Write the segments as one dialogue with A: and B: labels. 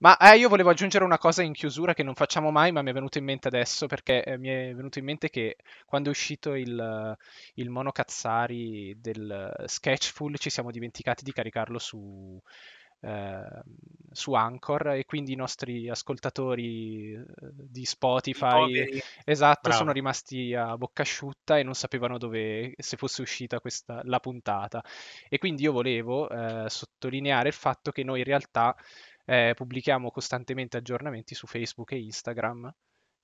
A: Ma eh, io volevo aggiungere una cosa in chiusura che non facciamo mai, ma mi è venuto in mente adesso perché eh, mi è venuto in mente che quando è uscito il, il Mono Cazzari del Sketchful ci siamo dimenticati di caricarlo su, eh, su Anchor e quindi i nostri ascoltatori eh, di Spotify esatto, Bravo. sono rimasti a bocca asciutta e non sapevano dove se fosse uscita questa, la puntata e quindi io volevo eh, sottolineare il fatto che noi in realtà eh, pubblichiamo costantemente aggiornamenti su Facebook e Instagram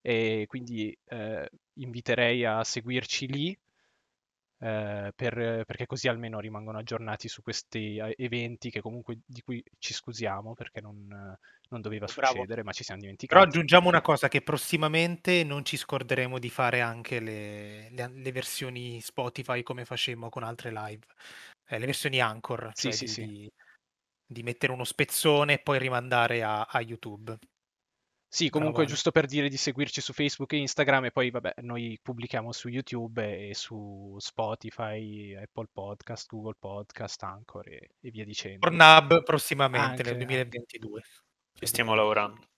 A: e quindi eh, inviterei a seguirci lì eh, per, perché così almeno rimangono aggiornati su questi eh, eventi che comunque di cui ci scusiamo perché non, non doveva Bravo. succedere ma ci siamo dimenticati. Però aggiungiamo
B: una cosa che prossimamente non ci scorderemo di fare anche le, le, le versioni Spotify come facemmo con altre live, eh, le versioni Anchor. Sì, cioè sì, di, sì di mettere uno spezzone e poi rimandare a, a YouTube. Sì, comunque Bravo. giusto per dire di seguirci su Facebook
A: e Instagram e poi vabbè, noi pubblichiamo su YouTube e su Spotify, Apple Podcast, Google Podcast, Anchor e, e via dicendo. Pornhub prossimamente anche, nel
C: 2022. Ci stiamo lavorando.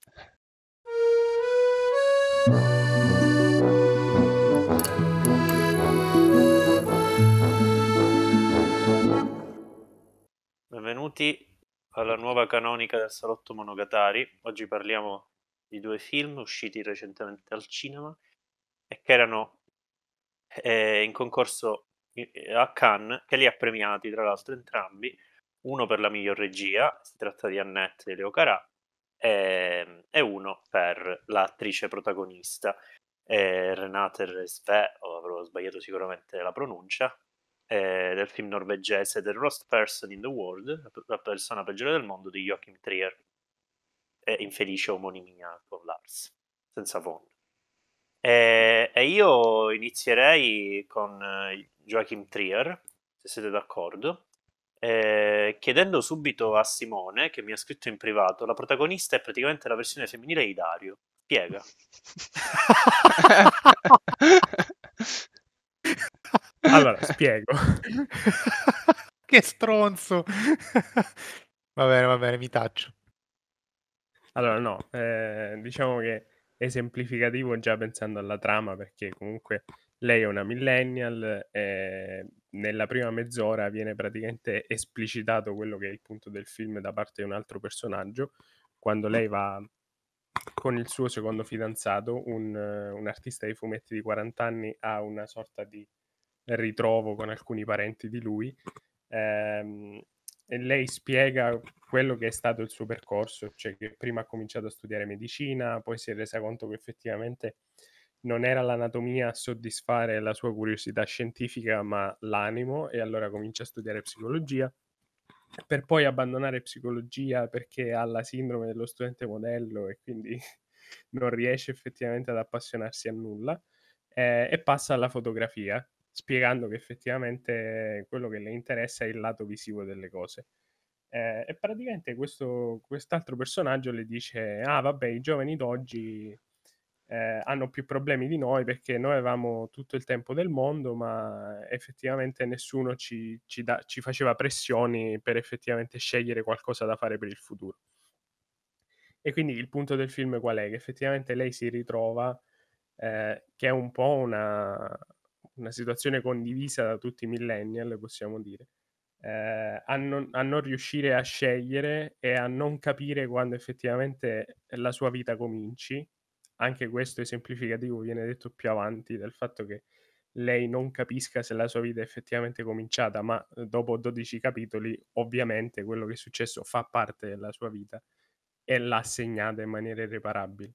C: Benvenuti alla nuova canonica del salotto Monogatari. Oggi parliamo di due film usciti recentemente al cinema e che erano eh, in concorso eh, a Cannes, che li ha premiati tra l'altro entrambi, uno per la miglior regia, si tratta di Annette Leo Carà, e, ehm, e uno per l'attrice protagonista, eh, Renate Resve, o avrò sbagliato sicuramente la pronuncia, eh, del film norvegese The Worst Person in the World, la persona peggiore del mondo di Joachim Trier, e infelice omonimia con Lars, senza fondo. E, e, io inizierei con eh, Joachim Trier, se siete d'accordo, eh, chiedendo subito a Simone, che mi ha scritto in privato, la protagonista è praticamente la versione femminile di Dario. Piega.
B: allora, spiego. che stronzo.
D: va bene, va bene, mi taccio. Allora, no, eh, diciamo che esemplificativo già pensando alla trama, perché comunque lei è una millennial, eh, nella prima mezz'ora viene praticamente esplicitato quello che è il punto del film da parte di un altro personaggio, quando lei va con il suo secondo fidanzato, un, un artista di fumetti di 40 anni, ha una sorta di ritrovo con alcuni parenti di lui. Ehm, e lei spiega quello che è stato il suo percorso, cioè che prima ha cominciato a studiare medicina, poi si è resa conto che effettivamente non era l'anatomia a soddisfare la sua curiosità scientifica, ma l'animo, e allora comincia a studiare psicologia, per poi abbandonare psicologia perché ha la sindrome dello studente modello e quindi non riesce effettivamente ad appassionarsi a nulla, eh, e passa alla fotografia, spiegando che effettivamente quello che le interessa è il lato visivo delle cose. Eh, e praticamente questo, quest'altro personaggio le dice, ah vabbè, i giovani d'oggi eh, hanno più problemi di noi perché noi avevamo tutto il tempo del mondo, ma effettivamente nessuno ci, ci, da, ci faceva pressioni per effettivamente scegliere qualcosa da fare per il futuro. E quindi il punto del film qual è? Che effettivamente lei si ritrova, eh, che è un po' una, una situazione condivisa da tutti i millennial, possiamo dire, eh, a, non, a, non, riuscire a scegliere e a non capire quando effettivamente la sua vita cominci. Anche questo esemplificativo viene detto più avanti del fatto che lei non capisca se la sua vita è effettivamente cominciata, ma eh, dopo 12 capitoli ovviamente quello che è successo fa parte della sua vita e l'ha segnata in maniera irreparabile.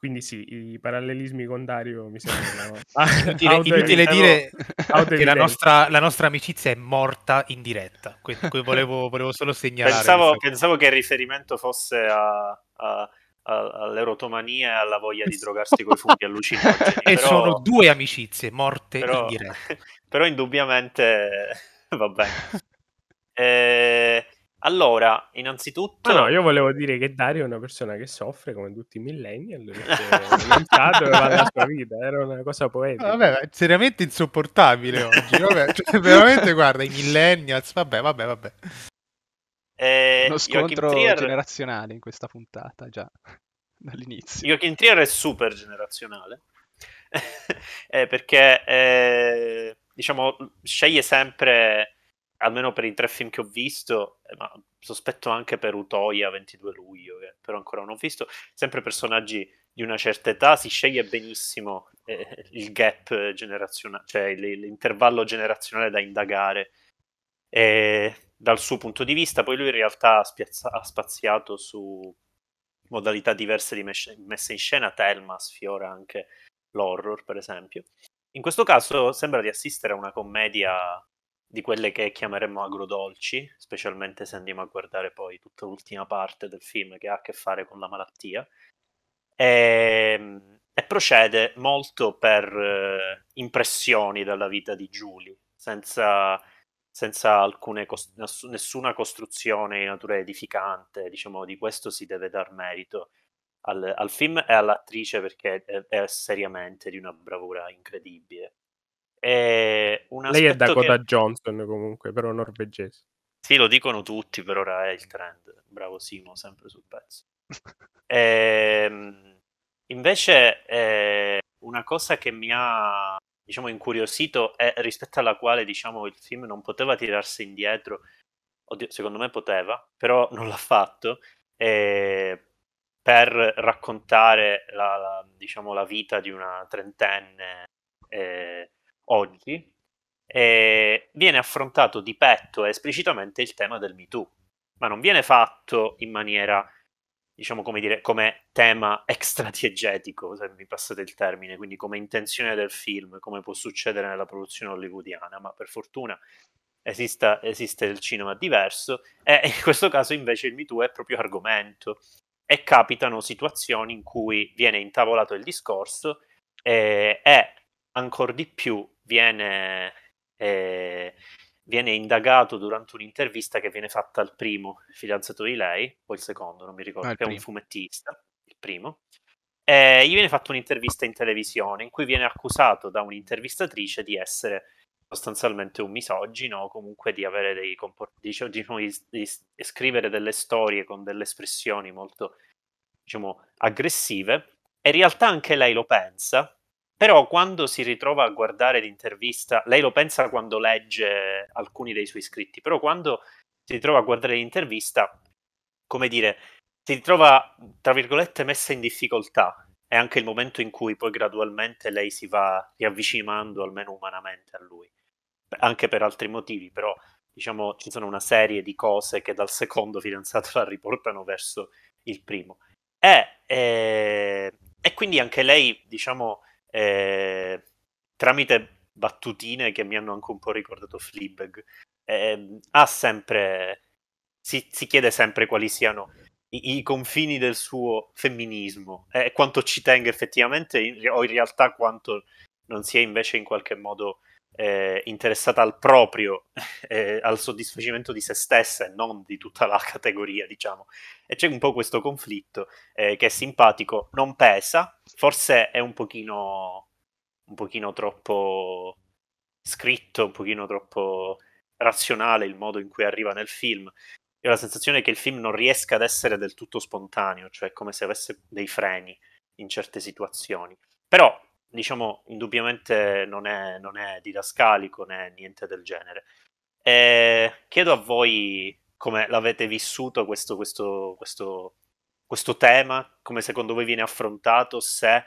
D: Quindi sì, i parallelismi con Dario mi sembrano... inutile, inutile dire che la
B: nostra, la nostra, amicizia è morta in diretta, questo volevo, volevo, solo segnalare. Pensavo,
C: pensavo, che il riferimento fosse a, a all'erotomania e alla voglia di drogarsi con i funghi allucinogeni. e sono due
B: amicizie morte però, in diretta.
C: Però indubbiamente va bene. Eh, allora, innanzitutto... Ma no,
D: io volevo dire che Dario è una persona che soffre come tutti i millennial, perché è la sua vita, era una cosa poetica. Vabbè, seriamente insopportabile oggi,
C: vabbè, cioè, veramente guarda, i
B: millennials, vabbè, vabbè, vabbè.
C: Eh, Uno scontro Trier...
A: generazionale in questa puntata, già,
C: dall'inizio. Joachim Trier è super generazionale, eh, perché, eh, diciamo, sceglie sempre almeno per i tre film che ho visto, eh, ma sospetto anche per Utoya 22 luglio, che però ancora non ho visto, sempre personaggi di una certa età, si sceglie benissimo eh, il gap generazionale, cioè l'intervallo generazionale da indagare. E, dal suo punto di vista, poi lui in realtà ha, spiazza- ha spaziato su modalità diverse di mes- messa in scena, Telma sfiora anche l'horror, per esempio. In questo caso sembra di assistere a una commedia di quelle che chiameremmo agrodolci, specialmente se andiamo a guardare poi tutta l'ultima parte del film che ha a che fare con la malattia, e, ehm, e procede molto per eh, impressioni dalla vita di Julie, senza, senza alcune, nessuna costruzione di natura edificante, diciamo di questo si deve dar merito al, al film e all'attrice perché è, è seriamente di una bravura incredibile. È Lei è Dakota che...
D: Johnson comunque, però norvegese.
C: Sì, lo dicono tutti, per ora è il trend. Bravo Simo, sempre sul pezzo. ehm, invece, eh, una cosa che mi ha diciamo, incuriosito è rispetto alla quale diciamo, il film non poteva tirarsi indietro. Oddio, secondo me poteva, però non l'ha fatto. Eh, per raccontare la, la, diciamo, la, vita di una trentenne eh, oggi, eh, viene affrontato di petto e esplicitamente il tema del MeToo, ma non viene fatto in maniera, diciamo come dire, come tema extratiegetico, se mi passate il termine, quindi come intenzione del film, come può succedere nella produzione hollywoodiana, ma per fortuna esista, esiste il cinema diverso e in questo caso invece il MeToo è proprio argomento e capitano situazioni in cui viene intavolato il discorso e, e ancora di più viene, eh, viene indagato durante un'intervista che viene fatta al primo fidanzato di lei, o il secondo, non mi ricordo, ah, che primo. è un fumettista, il primo. Eh, gli viene fatta un'intervista in televisione in cui viene accusato da un'intervistatrice di essere sostanzialmente un misogino o comunque di avere dei comportamenti, diciamo, di, di, di, scrivere delle storie con delle espressioni molto, diciamo, aggressive. E in realtà anche lei lo pensa, però quando si ritrova a guardare l'intervista, lei lo pensa quando legge alcuni dei suoi scritti, però quando si ritrova a guardare l'intervista, come dire, si ritrova, tra virgolette, messa in difficoltà. È anche il momento in cui poi gradualmente lei si va riavvicinando almeno umanamente a lui. Anche per altri motivi, però diciamo ci sono una serie di cose che dal secondo fidanzato la riportano verso il primo. E, e, eh, e quindi anche lei, diciamo, eh, tramite battutine che mi hanno anche un po' ricordato Fleabag, eh, ha sempre, si, si, chiede sempre quali siano i, i confini del suo femminismo eh, e eh, quanto ci tenga effettivamente o in realtà quanto non sia invece in qualche modo eh, interessata al proprio, eh, al soddisfacimento di se stessa e non di tutta la categoria, diciamo. E c'è un po' questo conflitto eh, che è simpatico, non pesa, forse è un pochino, un pochino troppo scritto, un pochino troppo razionale il modo in cui arriva nel film. Io ho la sensazione che il film non riesca ad essere del tutto spontaneo, cioè come se avesse dei freni in certe situazioni. Però diciamo, indubbiamente non è, non è didascalico né niente del genere. E eh, chiedo a voi come l'avete vissuto questo, questo, questo, questo, tema, come secondo voi viene affrontato, se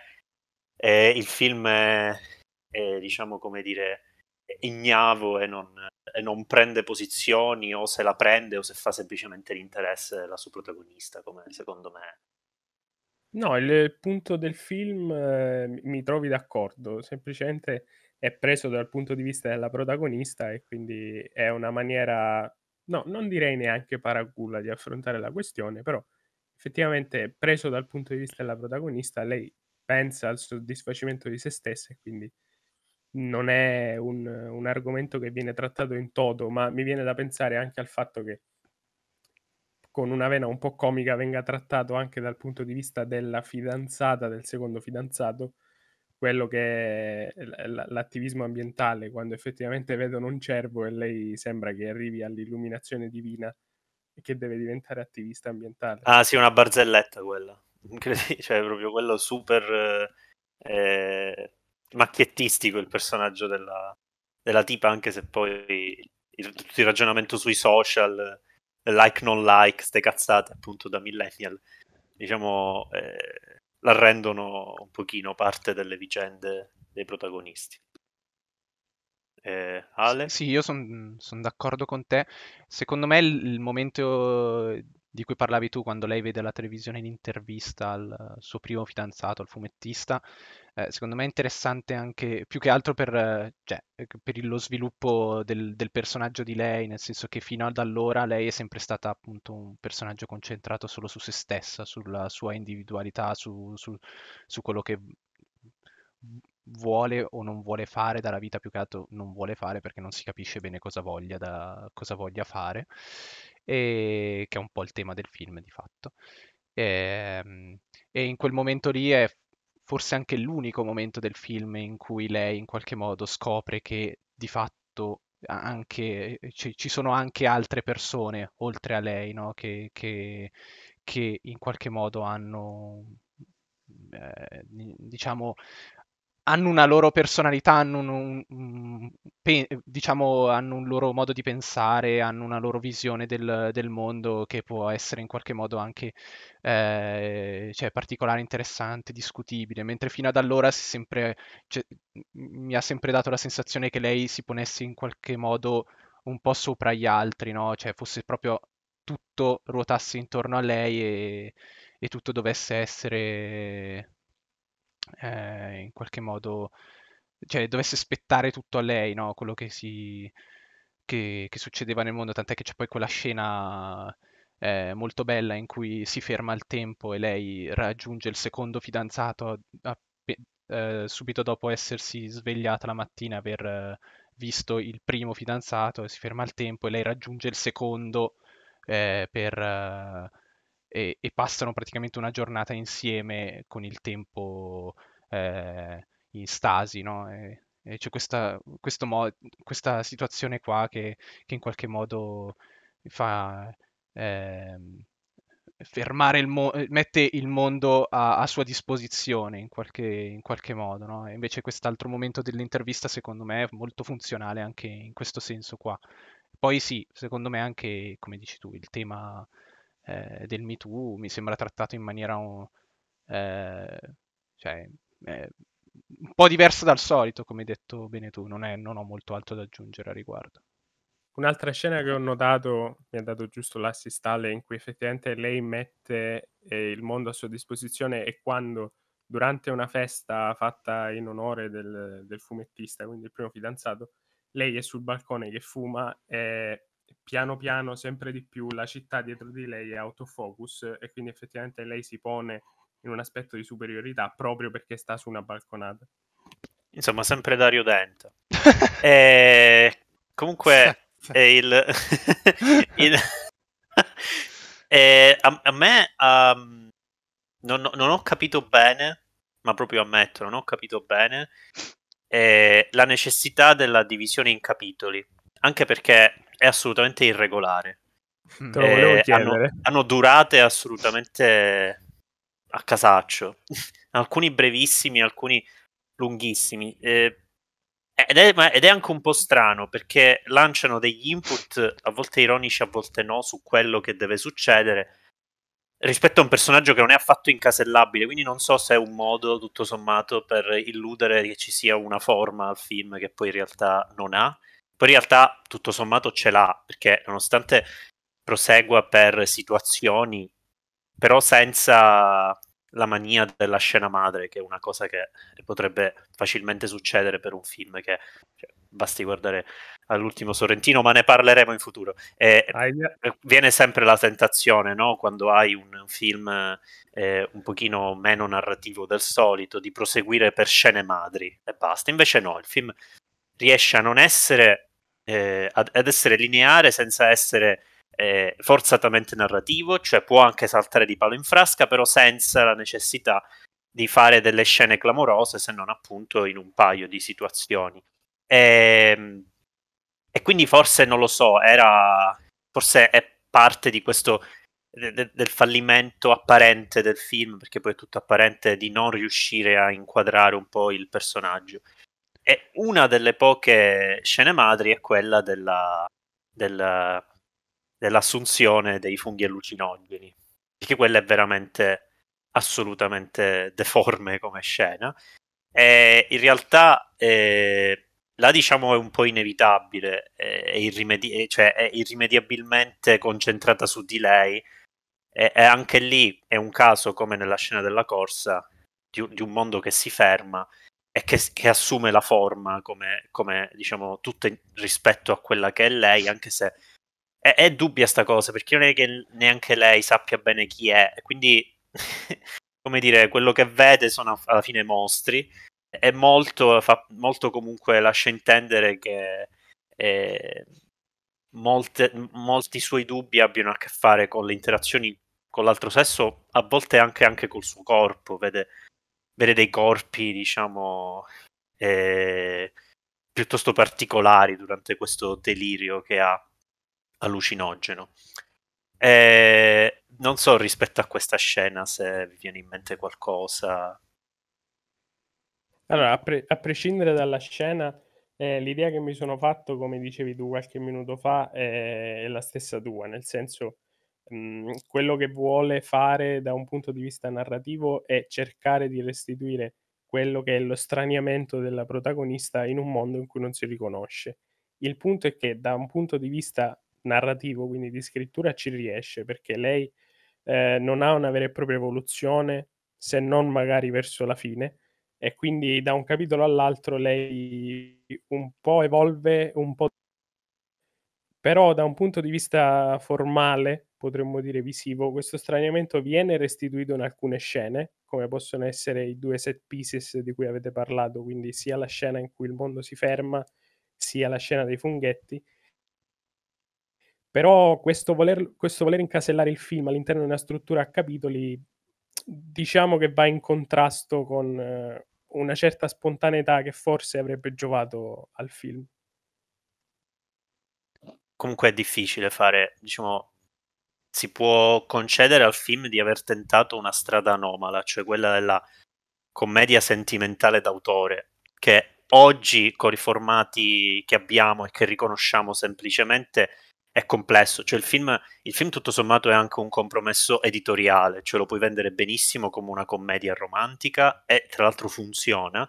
C: eh, il film è, è, diciamo, come dire, ignavo e non, e non, prende posizioni o se la prende o se fa semplicemente l'interesse della sua protagonista, come secondo me
D: No, il punto del film eh, mi trovi d'accordo, semplicemente è preso dal punto di vista della protagonista e quindi è una maniera, no, non direi neanche paraculla di affrontare la questione, però effettivamente preso dal punto di vista della protagonista, lei pensa al soddisfacimento di se stessa e quindi non è un, un argomento che viene trattato in toto, ma mi viene da pensare anche al fatto che con una vena un po' comica venga trattato anche dal punto di vista della fidanzata, del secondo fidanzato, quello che è l'attivismo ambientale, quando effettivamente vedono un cervo e lei sembra che arrivi all'illuminazione divina e che deve diventare attivista ambientale. Ah sì, una barzelletta
C: quella, Incredib- cioè proprio quello super eh, macchiettistico il personaggio della, della, tipa, anche se poi il, tutto il ragionamento sui social like non like, ste cazzate appunto da millennial, diciamo, eh, la rendono un pochino parte delle vicende dei protagonisti. Eh, Ale?
A: Sì, io sono son d'accordo con te. Secondo me il, il, momento di cui parlavi tu quando lei vede la televisione in intervista al suo primo fidanzato, al fumettista, eh, secondo me è interessante anche più che altro per, eh, cioè, eh, per lo sviluppo del, del, personaggio di lei, nel senso che fino ad allora lei è sempre stata appunto un personaggio concentrato solo su se stessa, sulla sua individualità, su, su, su quello che vuole o non vuole fare dalla vita, più che altro non vuole fare perché non si capisce bene cosa voglia, da, cosa voglia fare, e, che è un po' il tema del film di fatto. E, ehm, e in quel momento lì è forse anche l'unico momento del film in cui lei in qualche modo scopre che di fatto anche, eh, ci, ci sono anche altre persone oltre a lei no? che, che, che in qualche modo hanno eh, diciamo hanno una loro personalità, hanno un, un, pe- diciamo, hanno un loro modo di pensare, hanno una loro visione del, del mondo che può essere in qualche modo anche eh, cioè, particolare, interessante, discutibile, mentre fino ad allora sempre, cioè, mi ha sempre dato la sensazione che lei si ponesse in qualche modo un po' sopra gli altri, no? cioè fosse proprio tutto ruotasse intorno a lei e, e tutto dovesse essere ehm, in qualche modo cioè dovesse spettare tutto a lei, no? Quello che si che, che succedeva nel mondo, tant'è che c'è poi quella scena eh, molto bella in cui si ferma il tempo e lei raggiunge il secondo fidanzato a- eh, subito dopo essersi svegliata la mattina aver eh, visto il primo fidanzato, si ferma il tempo e lei raggiunge il secondo eh, per eh, e, e passano praticamente una giornata insieme con il tempo eh, in stasi, no? E, e c'è questa, mo- questa, situazione qua che, che, in qualche modo fa... Ehm, fermare il mo- mette il mondo a, a sua disposizione in qualche, in qualche modo. No? invece quest'altro momento dell'intervista secondo me è molto funzionale anche in questo senso qua. Poi sì, secondo me anche, come dici tu, il tema eh, del Me Too mi sembra trattato in maniera un, eh, cioè, eh, un po' diversa dal solito, come hai detto bene tu, non, è, non ho molto altro da aggiungere a
D: riguardo. Un'altra scena che ho notato, mi ha dato giusto l'assistale, in cui effettivamente lei mette eh, il mondo a sua disposizione e quando durante una festa fatta in onore del, del, fumettista, quindi il primo fidanzato, lei è sul balcone che fuma e piano piano sempre di più la città dietro di lei è autofocus e quindi effettivamente lei si pone in un aspetto di superiorità proprio perché sta
C: su una balconata. Insomma, sempre Dario Dente. e... Comunque, il... il... e a, a me um, non, non, ho capito bene, ma proprio ammetto, non ho capito bene eh, la necessità della divisione in capitoli anche perché è assolutamente irregolare. Eh, hanno, hanno, durate assolutamente a casaccio, alcuni brevissimi, alcuni lunghissimi. Eh, ed, è, ed, è, anche un po' strano perché lanciano degli input a volte ironici, a volte no, su quello che deve succedere rispetto a un personaggio che non è affatto incasellabile. Quindi non so se è un modo, tutto sommato, per illudere che ci sia una forma al film che poi in realtà non ha poi in realtà tutto sommato ce l'ha, perché nonostante prosegua per situazioni, però senza la mania della scena madre, che è una cosa che potrebbe facilmente succedere per un film che cioè, basti guardare all'ultimo Sorrentino, ma ne parleremo in futuro. E viene sempre la tentazione, no? quando hai un film eh, un pochino meno narrativo del solito, di proseguire per scene madri e basta. Invece no, il film riesce a non essere eh, ad, ad, essere lineare senza essere eh, forzatamente narrativo, cioè può anche saltare di palo in frasca, però senza la necessità di fare delle scene clamorose, se non appunto in un paio di situazioni. E, ehm, e quindi forse, non lo so, era, forse è parte di questo del, del fallimento apparente del film, perché poi è tutto apparente di non riuscire a inquadrare un po' il personaggio. E una delle poche scene madri è quella della, della, dell'assunzione dei funghi allucinogeni, perché quella è veramente assolutamente deforme come scena. E in realtà eh, la diciamo è un po' inevitabile, è, irrimedi- cioè è irrimediabilmente concentrata su di lei. E, e, anche lì è un caso come nella scena della corsa di, di un mondo che si ferma e che, che, assume la forma come, come diciamo tutta rispetto a quella che è lei, anche se è, è dubbia sta cosa, perché non è che neanche lei sappia bene chi è, quindi come dire, quello che vede sono alla fine mostri e molto, fa, molto comunque lascia intendere che eh, molte, molti suoi dubbi abbiano a che fare con le interazioni con l'altro sesso, a volte anche, anche col suo corpo, vede vede dei corpi, diciamo, eh, piuttosto particolari durante questo delirio che ha allucinogeno. Eh, non so rispetto a questa scena se vi viene in mente qualcosa.
D: Allora, a, pre- a prescindere dalla scena, eh, l'idea che mi sono fatto, come dicevi tu qualche minuto fa, è la stessa tua, nel senso Mhmm, quello che vuole fare da un punto di vista narrativo è cercare di restituire quello che è lo straniamento della protagonista in un mondo in cui non si riconosce. Il punto è che da un punto di vista narrativo, quindi di scrittura, ci riesce perché lei eh, non ha una vera e propria evoluzione se non magari verso la fine e quindi da un capitolo all'altro lei un po' evolve, un po' però da un punto di vista formale potremmo dire visivo, questo straniamento viene restituito in alcune scene, come possono essere i due set pieces di cui avete parlato, quindi sia la scena in cui il mondo si ferma, sia la scena dei funghetti. Però questo voler, questo voler incasellare il film all'interno di una struttura a capitoli, diciamo che va in contrasto con eh, una certa spontaneità che forse avrebbe giovato al film
C: comunque è difficile fare diciamo, si può concedere al film di aver tentato una strada anomala, cioè quella della commedia sentimentale d'autore, che oggi con i formati che abbiamo e che riconosciamo semplicemente è complesso. Cioè il film, il film tutto sommato è anche un compromesso editoriale, cioè lo puoi vendere benissimo come una commedia romantica e tra l'altro funziona,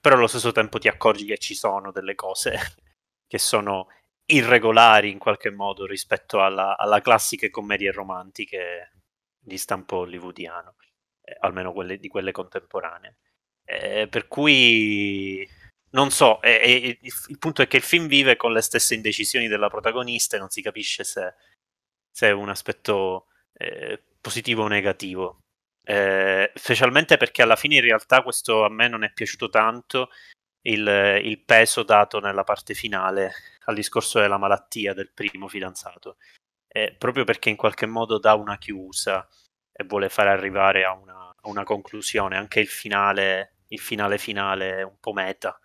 C: però allo stesso tempo ti accorgi che ci sono delle cose che sono irregolari in qualche modo rispetto alla, alla classiche commedie romantiche di stampo hollywoodiano, eh, almeno quelle, di quelle contemporanee. Eh, per cui non so, eh, il, il, punto è che il film vive con le stesse indecisioni della protagonista e non si capisce se, se è un aspetto eh, positivo o negativo. Eh, specialmente perché alla fine in realtà questo a me non è piaciuto tanto il, il peso dato nella parte finale al discorso della malattia del primo fidanzato. Eh, proprio perché in qualche modo dà una chiusa e vuole far arrivare a una, a una conclusione, anche il finale, il finale finale un po' meta,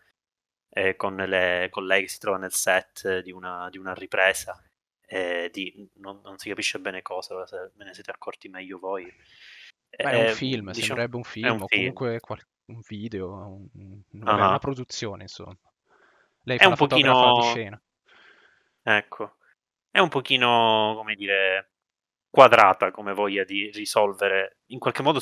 C: eh, con, le, con, lei che si trova nel set di una, di una ripresa, eh, di, non, non, si capisce bene cosa, se ve ne siete accorti meglio voi, ma è un ehm, film, diciamo, sembrerebbe un film, un o film.
A: comunque qual- un video,
C: un, un, uh-huh. una
A: produzione, insomma. Lei è un pochino... di scena.
C: Ecco, è un pochino, come dire, quadrata come voglia di risolvere, in qualche modo...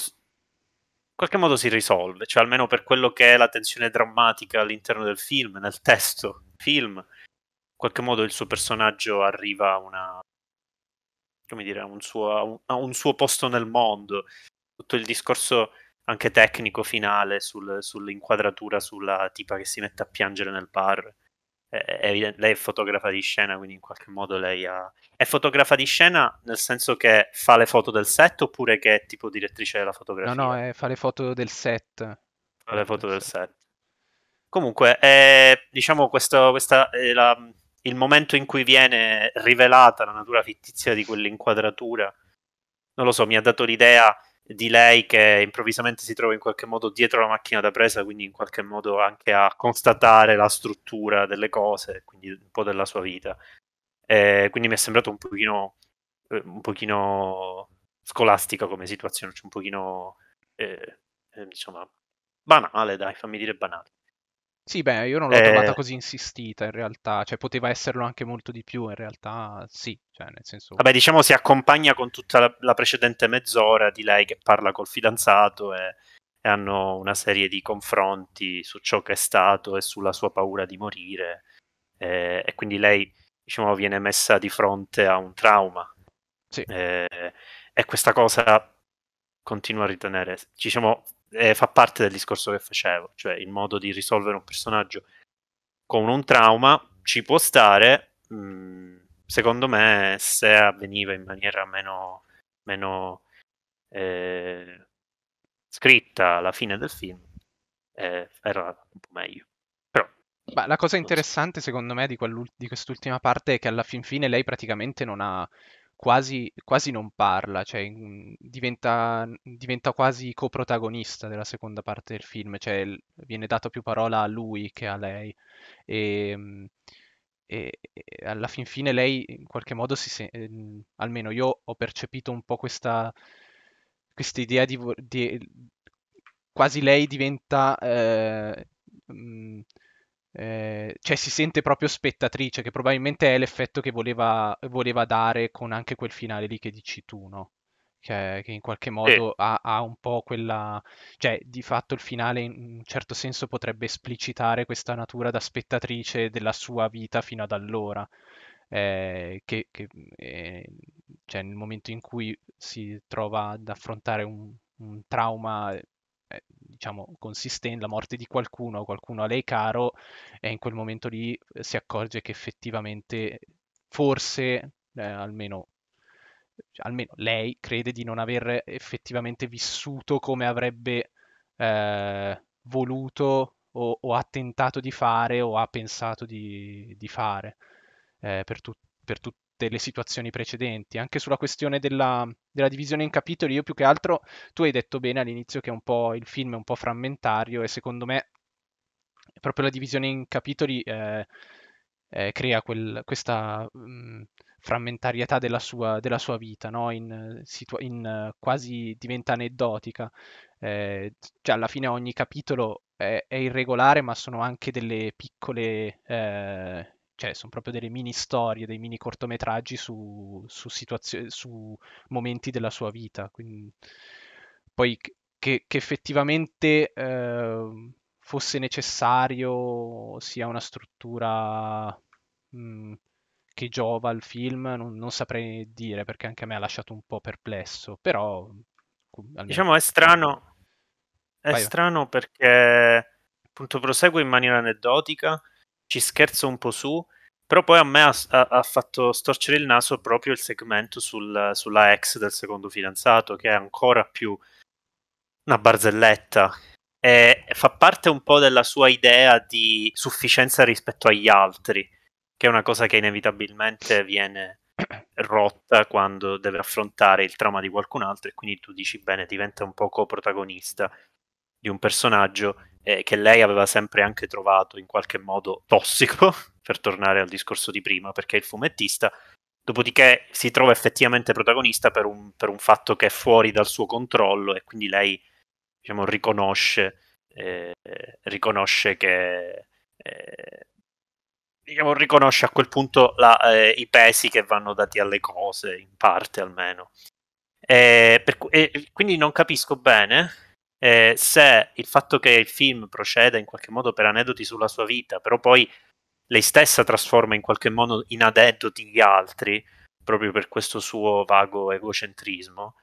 C: In qualche modo si risolve, cioè almeno per quello che è la tensione drammatica all'interno del film, nel testo film, in qualche modo il suo personaggio arriva a una, come dire, a un, suo, a un suo posto nel mondo, tutto il discorso anche tecnico finale sul, sull'inquadratura sulla tipa che si mette a piangere nel bar. È, evidente, lei è fotografa di scena, quindi in qualche modo lei ha... È fotografa di scena nel senso che fa le foto del set oppure che è tipo direttrice della fotografia? No,
A: no, è, fa le foto del set.
C: Fa le foto del set. Comunque, è, diciamo, questo, questa è la, il momento in cui viene rivelata la natura fittizia di quell'inquadratura. Non lo so, mi ha dato l'idea di lei che improvvisamente si trova in qualche modo dietro la macchina da presa, quindi in qualche modo anche a constatare la struttura delle cose, quindi un po' della sua vita. Eh, quindi mi è sembrato un pochino, eh, un pochino scolastica come situazione, cioè un pochino, eh, eh insomma, banale, dai, fammi dire banale.
A: Sì, beh, io non l'ho eh... trovata così insistita in realtà, cioè poteva esserlo anche molto di più in realtà, sì, cioè nel senso... Vabbè, diciamo
C: si accompagna con tutta la, la precedente mezz'ora di lei che parla col fidanzato e, e, hanno una serie di confronti su ciò che è stato e sulla sua paura di morire e, e quindi lei, diciamo, viene messa di fronte a un trauma. Sì. E, eh, e questa cosa continua a ritenere, diciamo, eh, fa parte del discorso che facevo, cioè il modo di risolvere un personaggio con un trauma ci può stare, mh, mm, secondo me, se avveniva in maniera meno, meno eh, scritta alla fine del film, eh, era un po' meglio. Però,
A: Beh, la cosa interessante, so. secondo me, di, di quest'ultima parte è che alla fin fine lei praticamente non ha quasi, quasi non parla, cioè mm, diventa, diventa quasi coprotagonista della seconda parte del film, cioè viene data più parola a lui che a lei. Mm, e, e- alla fin fine lei in qualche modo si sente, ehm, almeno io ho percepito un po' questa, questa idea di, di- quasi lei diventa eh, mm, eh, cioè si sente proprio spettatrice, che probabilmente è l'effetto che voleva, voleva dare con anche quel finale lì che dici tu, no? Che, che in qualche modo eh. ha, ha, un po' quella... cioè di fatto il finale in un certo senso potrebbe esplicitare questa natura da spettatrice della sua vita fino ad allora. Eh, che, che eh, cioè nel momento in cui si trova ad affrontare un, un trauma eh, diciamo, consistente, la morte di qualcuno, qualcuno a lei caro, e in quel momento lì eh, si accorge che effettivamente, forse, eh, almeno, cioè, almeno, lei crede di non aver effettivamente vissuto come avrebbe eh, voluto o, o, ha tentato di fare o ha pensato di, di fare eh, per, tu, per, tu, tutte le situazioni precedenti, anche sulla questione della, della, divisione in capitoli, io più che altro, tu hai detto bene all'inizio che è un po', il film è un po' frammentario e secondo me proprio la divisione in capitoli eh, eh, crea quel, questa mh, mm, frammentarietà della sua, della sua vita, no? in, eh, situa- in, eh, quasi diventa aneddotica. Eh, cioè alla fine ogni capitolo è, è, irregolare, ma sono anche delle piccole Eh, cioè sono proprio delle mini storie, dei mini cortometraggi su, su, situazio- su momenti della sua vita. Quindi, poi che, che effettivamente eh, fosse necessario sia una struttura mh, mhmm, che giova al film, non, non, saprei dire perché anche a me ha lasciato un po' perplesso,
C: però... Almeno... Diciamo è strano, è vai, strano perché appunto prosegue in maniera aneddotica ci scherzo un po' su, però poi a me ha, ha fatto storcere il naso proprio il segmento sul, sulla ex del secondo fidanzato, che è ancora più una barzelletta. E fa parte un po' della sua idea di sufficienza rispetto agli altri, che è una cosa che inevitabilmente viene rotta quando deve affrontare il trauma di qualcun altro e quindi tu dici bene, diventa un po' co-protagonista di un personaggio eh, che lei aveva sempre anche trovato in qualche modo tossico, per tornare al discorso di prima, perché è il fumettista, dopodiché si trova effettivamente protagonista per un, per un fatto che è fuori dal suo controllo e quindi lei diciamo, riconosce, eh, riconosce che... Eh, diciamo, riconosce a quel punto la, eh, i pesi che vanno dati alle cose, in parte almeno. Eh, per, quindi non capisco bene eh, se il fatto che il film proceda in qualche modo per aneddoti sulla sua vita, però poi lei stessa trasforma in qualche modo in aneddoti gli altri, proprio per questo suo vago egocentrismo,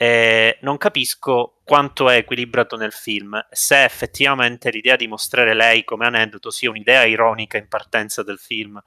C: eh, non capisco quanto è equilibrato nel film, se effettivamente l'idea di mostrare lei come aneddoto sia un'idea ironica in partenza del film,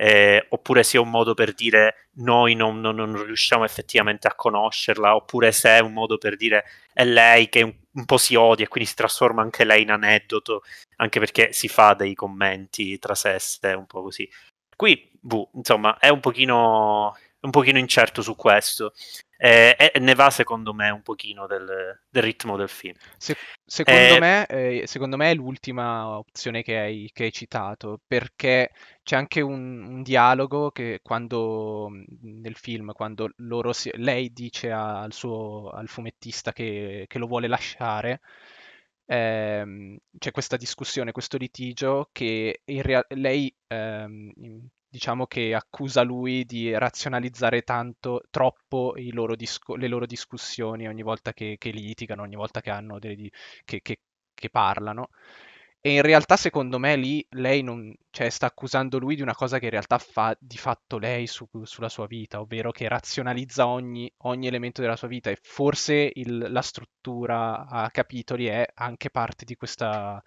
C: eh, oppure sia un modo per dire noi non, non, non, riusciamo effettivamente a conoscerla, oppure se è un modo per dire è lei che un po' si odia e quindi si trasforma anche lei in aneddoto, anche perché si fa dei commenti tra sé e un po' così. Qui, buh, insomma, è un pochino un pochino incerto su questo. Eh, e ne va secondo me un pochino del, del ritmo del film. Se, secondo, eh, me,
A: eh, secondo, me, è l'ultima opzione che hai, che hai citato, perché c'è anche un, un, dialogo che quando nel film, quando si, lei dice al, suo, al fumettista che, che, lo vuole lasciare, ehm, c'è questa discussione, questo litigio che in rea- lei ehm, diciamo che accusa lui di razionalizzare tanto, troppo loro disco- le loro discussioni ogni volta che, che litigano, ogni volta che, dei, che, che, parlano. E in realtà, secondo me, lì lei non, cioè, sta accusando lui di una cosa che in realtà fa di fatto lei su, sulla sua vita, ovvero che razionalizza ogni, ogni elemento della sua vita. E forse il, la struttura a capitoli è anche parte di questa,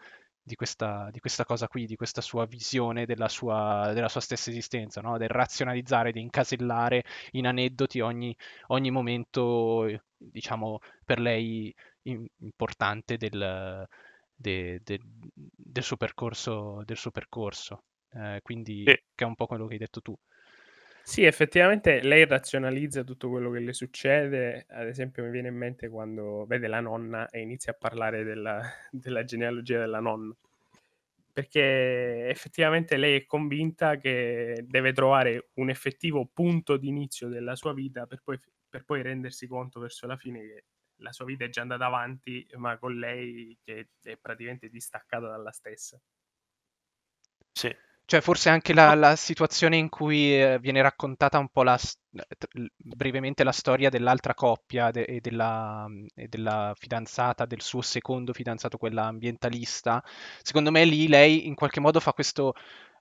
A: di questa, di questa, cosa qui, di questa sua visione della sua, della sua stessa esistenza, no? del razionalizzare, di incasellare in aneddoti ogni, ogni momento, eh, diciamo, per lei importante del, de, de, del suo percorso. Del suo percorso. Eh, quindi, sì. che è un po' quello che hai detto
D: tu. Sì, effettivamente lei razionalizza tutto quello che le succede. Ad esempio, mi viene in mente quando vede la nonna e inizia a parlare della, della genealogia della nonna. Perché effettivamente lei è convinta che deve trovare un effettivo punto d'inizio della sua vita per poi, per poi rendersi conto verso la fine che la sua vita è già andata avanti, ma con lei che è praticamente distaccata dalla stessa.
A: Sì, cioè, forse anche la, la situazione in cui eh, viene raccontata un po' la, brevemente la storia dell'altra coppia de- e, della, mm, e, della, fidanzata, del suo secondo fidanzato, quella ambientalista. Secondo me lì lei in qualche modo fa questo.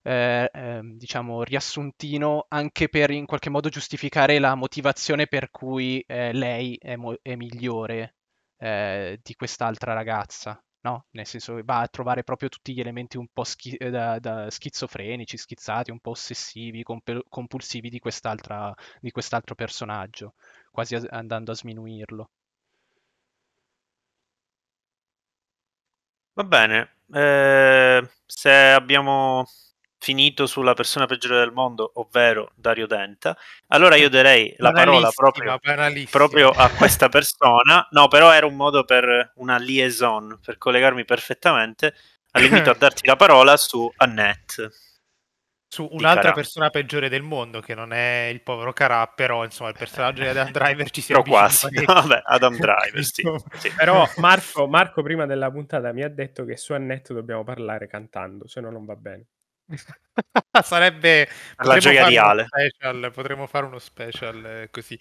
A: Eh, eh, diciamo riassuntino anche per in qualche modo giustificare la motivazione per cui eh, lei è, mo- è migliore eh, di quest'altra ragazza no? Nel senso che va a trovare proprio tutti gli elementi un po' schi- eh, da, da schizofrenici, schizzati, un po' ossessivi, comp- compulsivi di, di quest'altro personaggio, quasi a- andando a sminuirlo.
C: Va bene, eh, se abbiamo finito sulla persona peggiore del mondo, ovvero Dario Denta, allora io darei la parola proprio, proprio, a questa persona. No, però era un modo per una liaison, per collegarmi perfettamente. All'invito a darti la parola su Annette.
B: Su un'altra persona peggiore del mondo, che non è il povero Carà, però insomma il personaggio di Adam Driver ci si Però quasi, vabbè, Adam Driver, sì, sì. Però
D: Marco, Marco, prima della puntata mi ha detto che su Annette dobbiamo parlare cantando, se no non va bene.
B: Sarebbe la gioia reale. Special, potremmo fare uno special eh, così.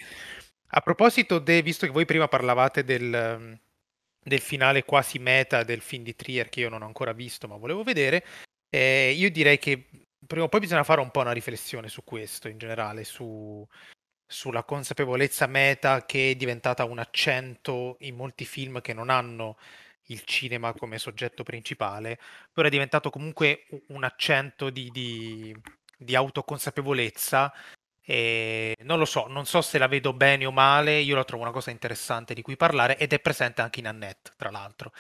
D: A proposito, de,
B: visto che voi prima parlavate del, mm, del, finale quasi meta del film di Trier che io non ho ancora visto ma volevo vedere, eh, io direi che prima o poi bisogna fare un po' una riflessione su questo in generale, su, sulla consapevolezza meta che è diventata un accento in molti film che non hanno il cinema come soggetto principale, però è diventato comunque un accento di, di, di autoconsapevolezza. E non lo so, non so se la vedo bene o male, io la trovo una cosa interessante di cui parlare ed è presente anche in Annette, tra l'altro,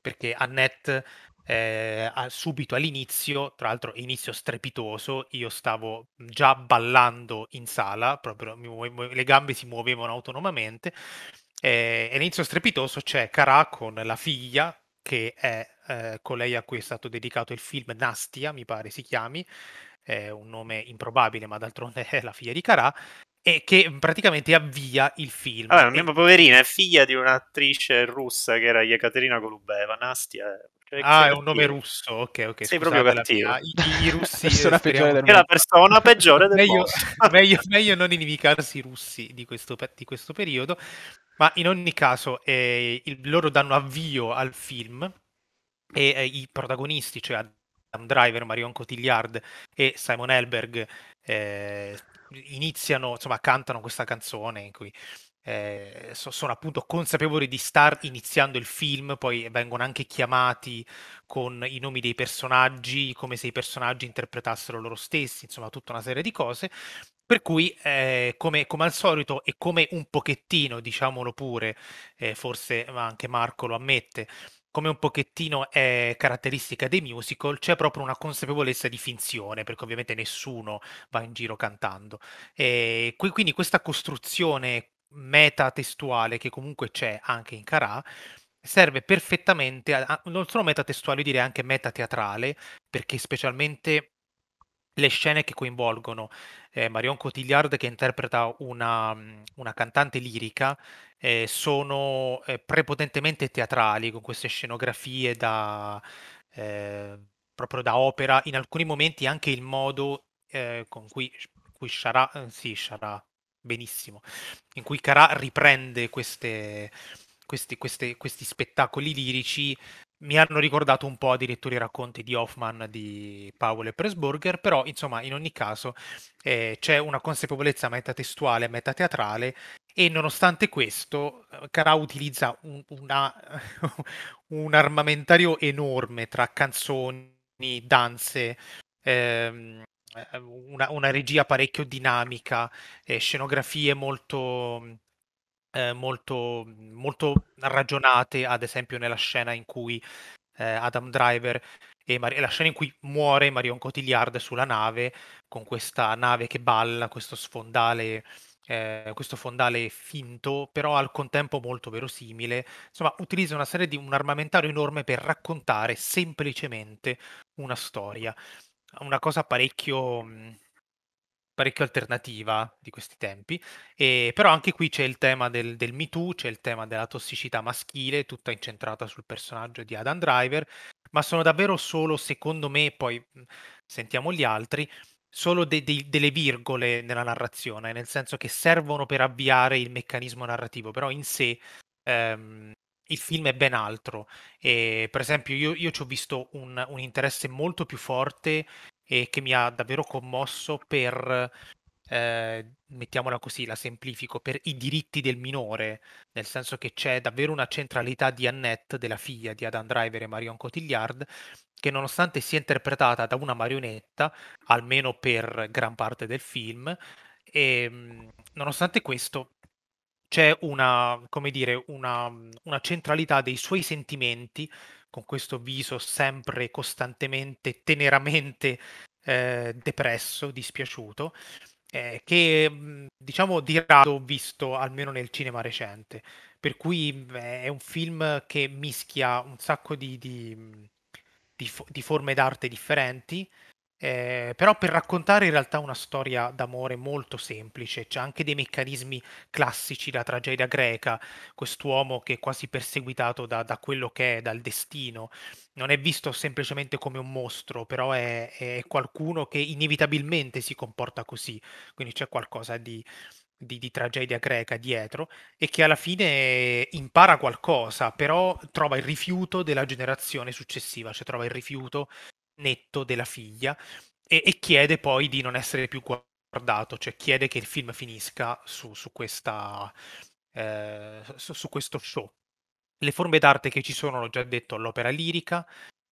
B: perché Annette eh, subito all'inizio, tra l'altro inizio strepitoso, io stavo già ballando in sala, proprio muove, le gambe si muovevano autonomamente eh, e inizio strepitoso c'è Cara con la figlia, che è eh, colei a cui è stato dedicato il film Nastia, mi pare si chiami, è un nome improbabile, ma d'altronde è la figlia di Cara, e che praticamente avvia il film. Allora, e...
C: poverina, è figlia di un'attrice russa che era Yekaterina Golubeva, Nastia è cioè, ah, è un nome russo, ok, ok. Sei proprio cattivo. La, i, i, russi sono peggiore del mondo. È la persona peggiore del meglio, meglio,
B: meglio, non inimicarsi i russi di questo, di questo periodo, ma in ogni caso eh, il, loro danno avvio al film e eh, i protagonisti, cioè Adam Driver, Marion Cotillard e Simon Elberg, eh, iniziano, insomma, cantano questa canzone in cui eh, so, sono appunto consapevoli di star iniziando il film, poi vengono anche chiamati con i nomi dei personaggi, come se i personaggi interpretassero loro stessi, insomma tutta una serie di cose. Per cui, eh, come, come, al solito e come un pochettino, diciamolo pure, eh, forse anche Marco lo ammette, come un pochettino è caratteristica dei musical, c'è proprio una consapevolezza di finzione, perché ovviamente nessuno va in giro cantando. E eh, quindi questa costruzione metatestuale che comunque c'è anche in Carà, serve perfettamente, a, a, non solo metatestuale, io direi anche metateatrale, perché specialmente le scene che coinvolgono eh, Marion Cotillard che interpreta una, mm, una cantante lirica eh, sono eh, prepotentemente teatrali con queste scenografie da, eh, proprio da opera in alcuni momenti anche il modo eh, con cui, cui Shara, eh, sì, Shara, benissimo, in cui Carà riprende queste, questi, queste, questi spettacoli lirici mi hanno ricordato un po' addirittura i racconti di Hoffman, di Paolo e Pressburger, però insomma in ogni caso eh, c'è una consapevolezza metatestuale, metateatrale e nonostante questo eh, Carà utilizza un, una, un, armamentario enorme tra canzoni, danze, ehm, eh, una, una regia parecchio dinamica, eh, scenografie molto, eh, molto, molto ragionate, ad esempio nella scena in cui eh, Adam Driver e Mar- la scena in cui muore Marion Cotillard sulla nave, con questa nave che balla, questo sfondale eh, questo fondale finto, però al contempo molto verosimile. Insomma, utilizza una serie di un armamentario enorme per raccontare semplicemente una storia una cosa parecchio, mhmm, parecchio alternativa di questi tempi, e, però anche qui c'è il tema del, del Me Too, c'è il tema della tossicità maschile, tutta incentrata sul personaggio di Adam Driver, ma sono davvero solo, secondo me, poi mhmm, sentiamo gli altri, solo de- de- delle virgole nella narrazione, nel senso che servono per avviare il meccanismo narrativo, però in sé ehm, il film è ben altro. E, ehm, per esempio, io, io, ci ho visto un, un interesse molto più forte e che mi ha davvero commosso per, eh, mettiamola così, la semplifico, per i diritti del minore, nel senso che c'è davvero una centralità di Annette, della figlia di Adam Driver e Marion Cotillard, che nonostante sia interpretata da una marionetta, almeno per gran parte del film, e, ehm, nonostante questo c'è una, come dire, una, mm, una centralità dei suoi sentimenti, con questo viso sempre costantemente, teneramente eh, depresso, dispiaciuto, eh, che mm, diciamo di rado ho visto almeno nel cinema recente. Per cui eh, è un film che mischia un sacco di, di, di, fo- di forme d'arte differenti, eh, però per raccontare in realtà una storia d'amore molto semplice, c'è anche dei meccanismi classici da tragedia greca, quest'uomo che è quasi perseguitato da, da quello che è, dal destino, non è visto semplicemente come un mostro, però è, è qualcuno che inevitabilmente si comporta così, quindi c'è qualcosa di, di, di, tragedia greca dietro e che alla fine eh, impara qualcosa, però trova il rifiuto della generazione successiva, cioè trova il rifiuto netto della figlia e, e, chiede poi di non essere più guardato, cioè chiede che il film finisca su, su, questa, eh, su, su questo show. Le forme d'arte che ci sono, l'ho già detto, l'opera lirica,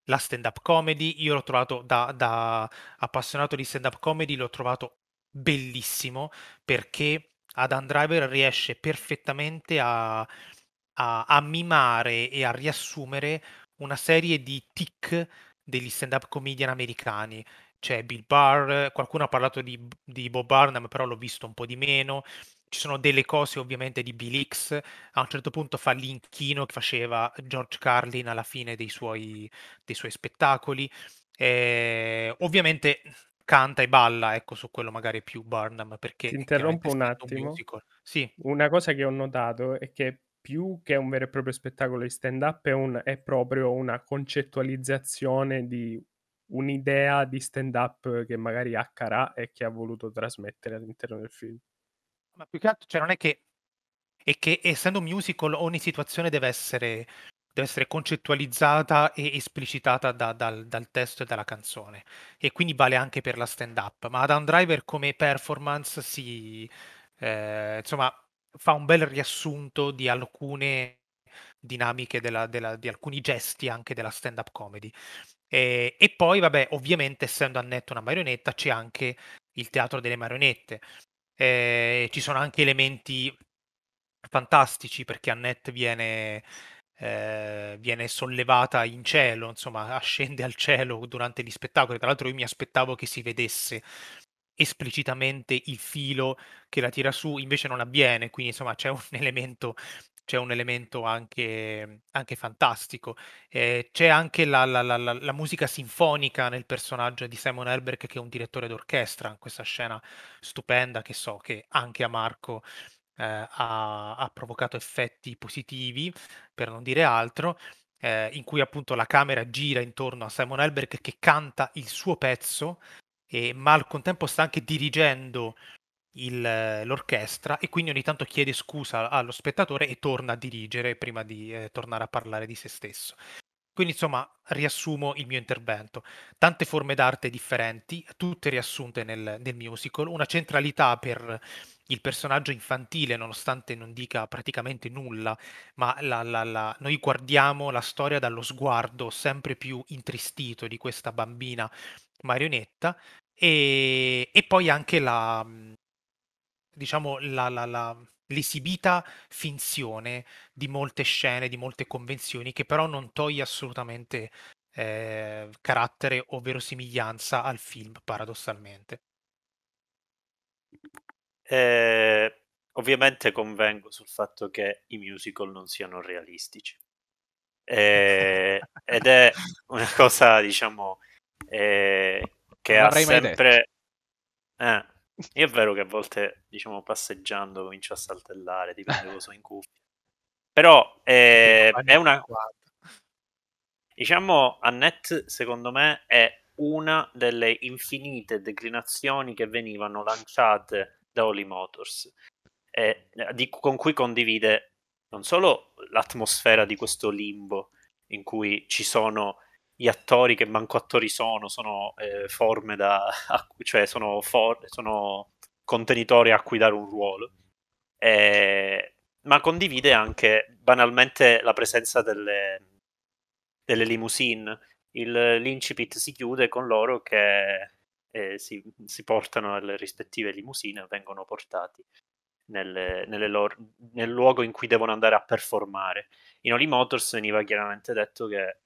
B: la stand-up comedy, io l'ho trovato da, da appassionato di stand-up comedy, l'ho trovato bellissimo perché Adam Driver riesce perfettamente a, a, a mimare e a riassumere una serie di tic degli stand-up comedian americani. C'è Bill Barr, qualcuno ha parlato di, di Bob Barnum, però l'ho visto un po' di meno. Ci sono delle cose ovviamente di Bill X, a un certo punto fa l'inchino che faceva George Carlin alla fine dei suoi, dei suoi spettacoli. Eh, ovviamente canta e balla, ecco su quello magari più Barnum perché... Ti interrompo un attimo. Un
D: sì. Una cosa che ho notato è che più che un vero e proprio spettacolo di stand-up, è, è proprio una concettualizzazione di un'idea di stand-up che magari ha Carà e che ha voluto trasmettere all'interno del film. Ma più che altro, cioè non è che... È che essendo un
B: musical ogni situazione deve essere deve essere concettualizzata e esplicitata da, dal, dal, testo e dalla canzone e quindi vale anche per la stand up ma Adam Driver come performance si eh, insomma fa un bel riassunto di alcune dinamiche della, della, di alcuni gesti anche della stand-up comedy. E, e, poi, vabbè, ovviamente, essendo Annette una marionetta, c'è anche il teatro delle marionette. E, ci sono anche elementi fantastici perché Annette viene, eh, viene sollevata in cielo, insomma, ascende al cielo durante gli spettacoli. Tra l'altro, io mi aspettavo che si vedesse esplicitamente il filo che la tira su, invece non avviene, quindi insomma c'è un elemento, c'è un elemento anche, anche fantastico. Eh, c'è anche la, la, la, la, musica sinfonica nel personaggio di Simon Elberg che è un direttore d'orchestra, in questa scena stupenda che so che anche a Marco eh, ha, ha provocato effetti positivi, per non dire altro. Eh, in cui appunto la camera gira intorno a Simon Elberg che canta il suo pezzo e, ma al contempo sta anche dirigendo il, l'orchestra e quindi ogni tanto chiede scusa allo spettatore e torna a dirigere prima di eh, tornare a parlare di se stesso. Quindi insomma riassumo il mio intervento. Tante forme d'arte differenti, tutte riassunte nel, nel, musical, una centralità per il personaggio infantile nonostante non dica praticamente nulla, ma la, la, la... noi guardiamo la storia dallo sguardo sempre più intristito di questa bambina marionetta e, e poi anche la, mhmm, diciamo, la, la, la, l'esibita finzione di molte scene, di molte convenzioni, che però non toglie assolutamente eh, carattere o verosimiglianza al film, paradossalmente.
C: Eh, ovviamente convengo sul fatto che i musical non siano realistici. Eh, ed è una cosa, diciamo, eh, che ha sempre... Eh, io è vero che a volte, diciamo, passeggiando comincio a saltellare, dipende cosa in cuffia. Però eh, è una... Diciamo, Annette, secondo me, è una delle infinite declinazioni che venivano lanciate da Holy Motors, eh, di, con cui condivide non solo l'atmosfera di questo limbo in cui ci sono gli attori che manco attori sono, sono eh, forme da... cioè sono, for, sono contenitori a cui dare un ruolo. E, eh, ma condivide anche banalmente la presenza delle, delle limousine. Il, l'incipit si chiude con loro che eh, si, si, portano alle rispettive limousine, e vengono portati nelle, nelle loro, nel luogo in cui devono andare a performare. In Oli Motors veniva chiaramente detto che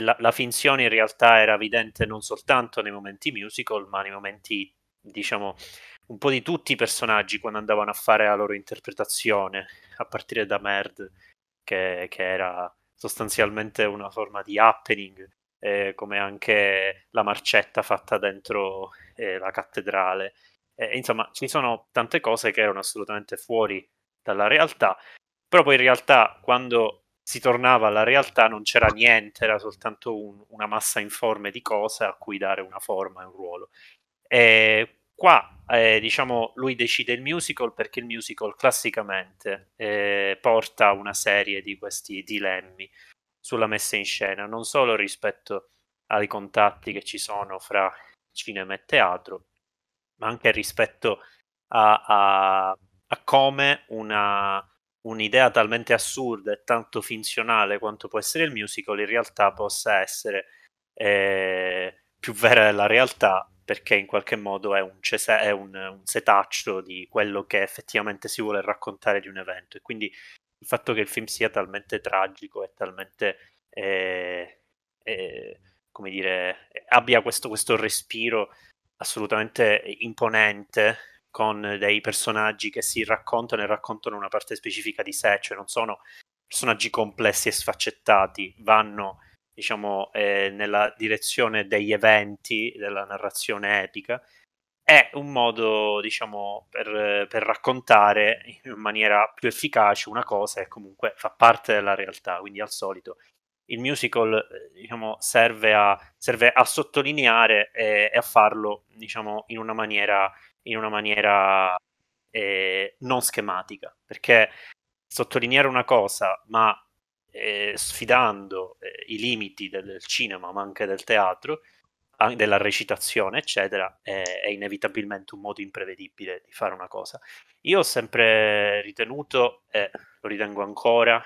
C: la, la, finzione in realtà era evidente non soltanto nei momenti musical, ma nei momenti, diciamo, un po' di tutti i personaggi quando andavano a fare la loro interpretazione, a partire da Merd, che, che era sostanzialmente una forma di happening, eh, come anche la marcetta fatta dentro eh, la cattedrale. Eh, insomma, ci sono tante cose che erano assolutamente fuori dalla realtà, però poi in realtà quando si tornava alla realtà, non c'era niente, era soltanto un, una massa informe di cose a cui dare una forma e un ruolo. E qua, eh, diciamo, lui decide il musical perché il musical classicamente eh, porta una serie di questi dilemmi sulla messa in scena, non solo rispetto ai contatti che ci sono fra cinema e teatro, ma anche rispetto a, a, a come una un'idea talmente assurda e tanto finzionale quanto può essere il musical in realtà possa essere eh, più vera della realtà perché in qualche modo è, un, cese- è un, un, setaccio di quello che effettivamente si vuole raccontare di un evento e quindi il fatto che il film sia talmente tragico e talmente eh, eh, come dire abbia questo, questo respiro assolutamente imponente con dei personaggi che si raccontano e raccontano una parte specifica di sé, cioè non sono personaggi complessi e sfaccettati, vanno diciamo eh, nella direzione degli eventi, della narrazione epica, è un modo, diciamo, per, per, raccontare in maniera più efficace una cosa e comunque fa parte della realtà, quindi al solito. Il musical eh, diciamo, serve, a, serve, a, sottolineare e, e a farlo diciamo, in una maniera in una maniera eh, non schematica, perché sottolineare una cosa, ma eh, sfidando eh, i limiti del, del, cinema, ma anche del teatro, anche della recitazione, eccetera, è, è, inevitabilmente un modo imprevedibile di fare una cosa. Io ho sempre ritenuto, e lo ritengo ancora,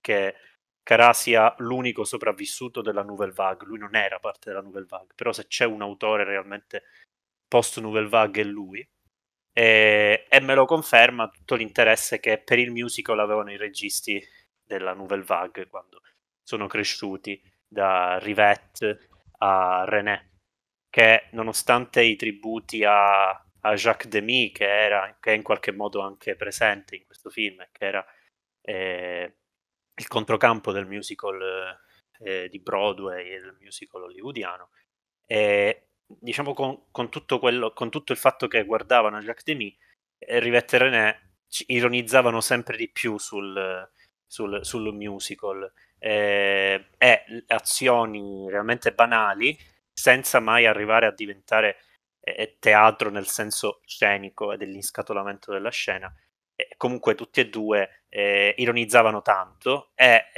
C: che Carà sia l'unico sopravvissuto della Nouvelle Vague. Lui non era parte della Nouvelle Vague, però se c'è un autore realmente post Nouvelle Vague è lui e, e, me lo conferma tutto l'interesse che per il musical avevano i registi della Nouvelle Vague quando sono cresciuti da Rivette a René che nonostante i tributi a, a Jacques Demy che, era, che è in qualche modo anche presente in questo film che era eh, il controcampo del musical eh, di Broadway e del musical hollywoodiano eh, diciamo con, con, tutto quello, con, tutto il fatto che guardavano Jacques Demy, eh, Rivette e René ironizzavano sempre di più sul, sul, sul musical e eh, eh, azioni realmente banali senza mai arrivare a diventare eh, eh teatro nel senso scenico e dell'inscatolamento della scena. comunque tutti e due eh, ironizzavano tanto e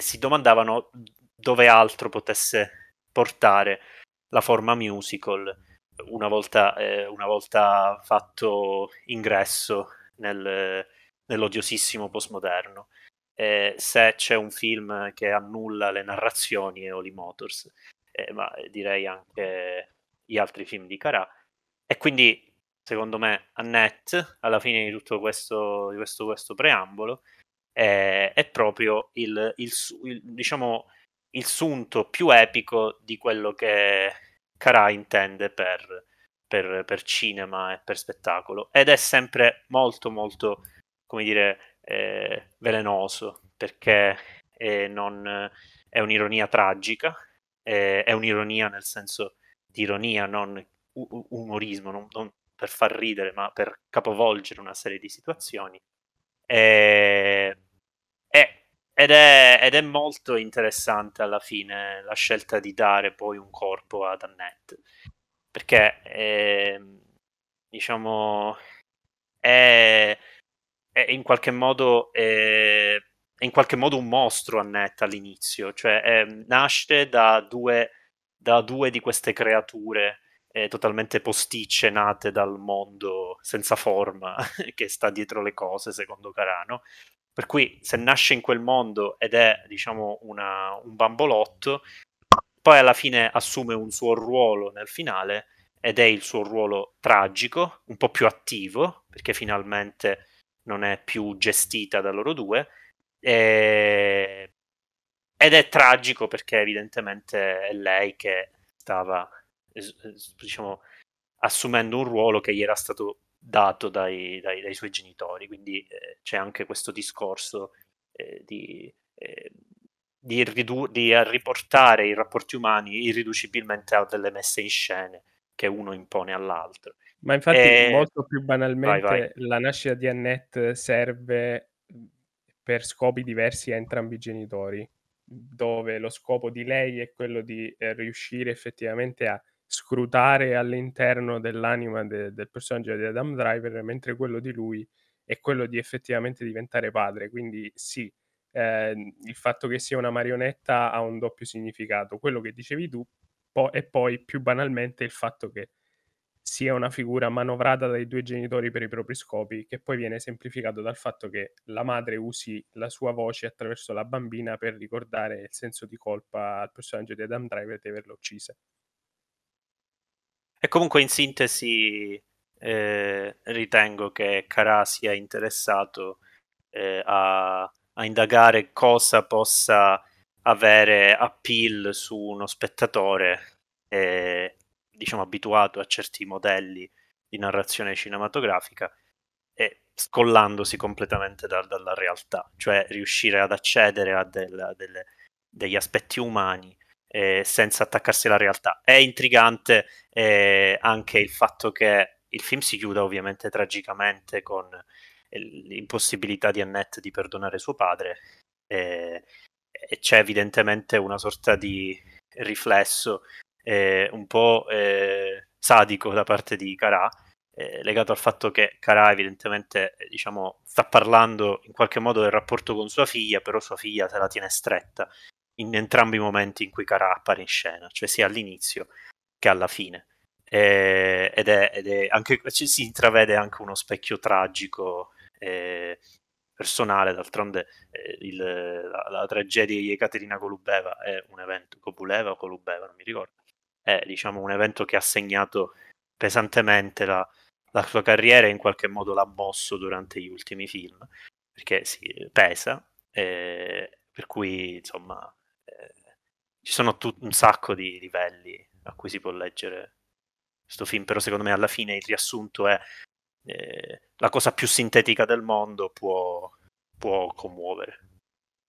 C: si domandavano dove altro potesse portare la forma musical una volta, eh, una volta fatto ingresso nel, nell'odiosissimo postmoderno. Eh, se c'è un film che annulla le narrazioni è Holy Motors, eh, ma direi anche gli altri film di Carà. E quindi, secondo me, Annette, alla fine di tutto questo, di questo, questo preambolo, è, eh, è proprio il, il, il diciamo, il sunto più epico di quello che Carà intende per, per, per, cinema e per spettacolo. Ed è sempre molto, molto, come dire, eh, velenoso, perché eh, non, è un'ironia tragica, eh, è un'ironia nel senso di ironia, non u- umorismo, non, non, per far ridere, ma per capovolgere una serie di situazioni. E, eh, è ed è, ed è, molto interessante alla fine la scelta di dare poi un corpo ad Annette, perché è, ehm, diciamo è, è, in qualche modo è, in qualche modo un mostro Annette all'inizio, cioè ehm, nasce da due, da due, di queste creature eh, totalmente posticce nate dal mondo senza forma che sta dietro le cose secondo Carano per cui se nasce in quel mondo ed è, diciamo, una, un bambolotto, poi alla fine assume un suo ruolo nel finale ed è il suo ruolo tragico, un po' più attivo, perché finalmente non è più gestita da loro due. E... Ed è tragico perché evidentemente è lei che stava, diciamo, assumendo un ruolo che gli era stato dato dai, dai, dai suoi genitori, quindi eh, c'è anche questo discorso eh, di, eh, di, ridu- di, riportare i rapporti umani irriducibilmente a delle messe in scene che uno impone all'altro. Ma infatti e... Eh, molto più banalmente vai, vai.
D: la nascita di Annette serve mm, per scopi diversi a entrambi i genitori, dove lo scopo di lei è quello di eh, riuscire effettivamente a scrutare all'interno dell'anima de- del personaggio di Adam Driver, mentre quello di lui è quello di effettivamente diventare padre. Quindi sì, eh, il fatto che sia una marionetta ha un doppio significato. Quello che dicevi tu po- e poi più banalmente il fatto che sia una figura manovrata dai due genitori per i propri scopi, che poi viene semplificato dal fatto che la madre usi la sua voce attraverso la bambina per ricordare il senso di colpa al personaggio di Adam Driver di averla uccisa.
C: E comunque in sintesi eh, ritengo che Carà sia interessato eh, a, a, indagare cosa possa avere appeal su uno spettatore eh, diciamo abituato a certi modelli di narrazione cinematografica e scollandosi completamente da, dalla realtà, cioè riuscire ad accedere a, del, a delle, degli aspetti umani eh, senza attaccarsi alla realtà. È intrigante eh, anche il fatto che il film si chiuda ovviamente tragicamente con eh, l'impossibilità di Annette di perdonare suo padre eh, e c'è evidentemente una sorta di riflesso eh, un po' sadico da parte di Carà legato al fatto che Cara evidentemente diciamo, sta parlando in qualche modo del rapporto con sua figlia, però sua figlia se la tiene stretta in entrambi i momenti in cui Cara appare in scena, cioè sia all'inizio che alla fine. E, eh, ed, è, ed è, anche, ci si intravede anche uno specchio tragico eh, personale, d'altronde eh, il, la, la, tragedia di Ekaterina Golubeva è un evento, Gobuleva o Golubeva, non mi ricordo, è diciamo, un evento che ha segnato pesantemente la, la sua carriera e in qualche modo l'ha mosso durante gli ultimi film, perché si pesa, eh, per cui insomma ci sono tut- un sacco di livelli a cui si può leggere questo film, però secondo me alla fine il riassunto è eh, la cosa più sintetica del mondo può, può commuovere.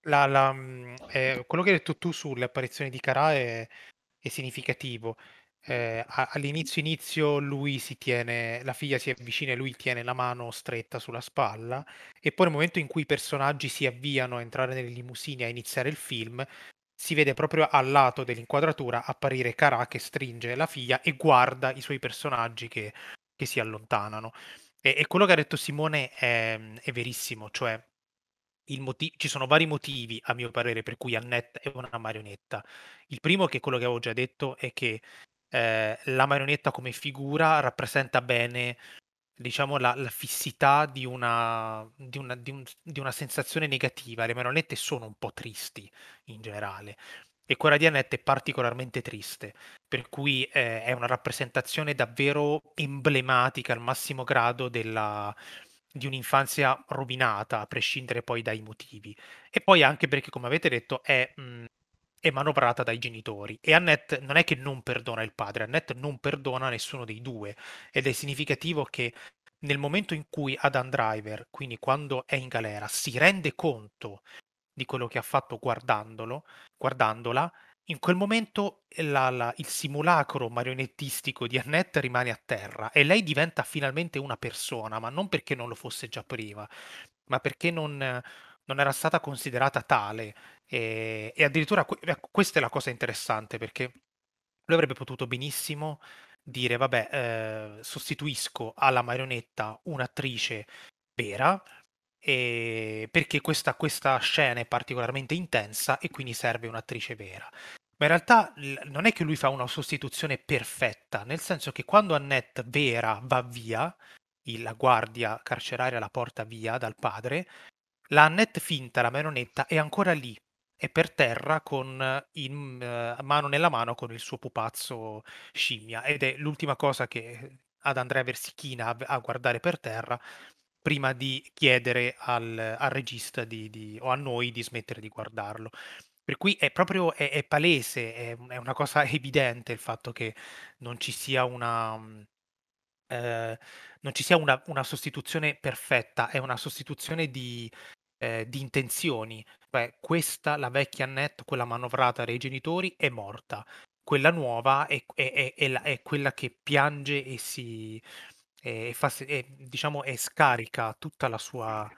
B: La, la, mm, eh, quello che hai detto tu sulle apparizioni di Carà è, è significativo. Eh, all'inizio inizio lui si tiene, la figlia si avvicina e lui tiene la mano stretta sulla spalla e poi nel momento in cui i personaggi si avviano a entrare nelle limousine a iniziare il film, si vede proprio al lato dell'inquadratura apparire Carà che stringe la figlia e guarda i suoi personaggi che, che si allontanano. E, e, quello che ha detto Simone è, è verissimo, cioè motiv- ci sono vari motivi, a mio parere, per cui Annette è una marionetta. Il primo, che è quello che avevo già detto, è che eh, la marionetta come figura rappresenta bene diciamo, la, la fissità di una, di, una, di, un, di una, sensazione negativa. Le marionette sono un po' tristi in generale. E quella di Annette è particolarmente triste, per cui eh, è una rappresentazione davvero emblematica al massimo grado della, di un'infanzia rovinata, a prescindere poi dai motivi. E poi anche perché, come avete detto, è mh, mm, è manovrata dai genitori e Annette non è che non perdona il padre, Annette non perdona nessuno dei due ed è significativo che nel momento in cui Adam Driver, quindi quando è in galera, si rende conto di quello che ha fatto guardandolo, guardandola, in quel momento la, la, il simulacro marionettistico di Annette rimane a terra e lei diventa finalmente una persona, ma non perché non lo fosse già prima, ma perché non, non era stata considerata tale e, e addirittura eh, questa è la cosa interessante perché lui avrebbe potuto benissimo dire vabbè eh, sostituisco alla marionetta un'attrice vera e perché questa, questa, scena è particolarmente intensa e quindi serve un'attrice vera. Ma in realtà non è che lui fa una sostituzione perfetta, nel senso che quando Annette vera va via, la guardia carceraria la porta via dal padre, la Annette finta, la marionetta, è ancora lì, è per terra con in, eh, mano nella mano con il suo pupazzo scimmia ed è l'ultima cosa che ad Andrea Versichina a, a guardare per terra prima di chiedere al, al regista di, di, o a noi di smettere di guardarlo. Per cui è proprio è, è palese, è, è, una cosa evidente il fatto che non ci sia una. Eh, non ci sia una, una sostituzione perfetta, è una sostituzione di, ehm, di intenzioni, cioè questa, la vecchia Annette, quella manovrata dai genitori, è morta, quella nuova è, è, è, è la, quella che piange e si... E, fa, e, diciamo, e scarica tutta la sua,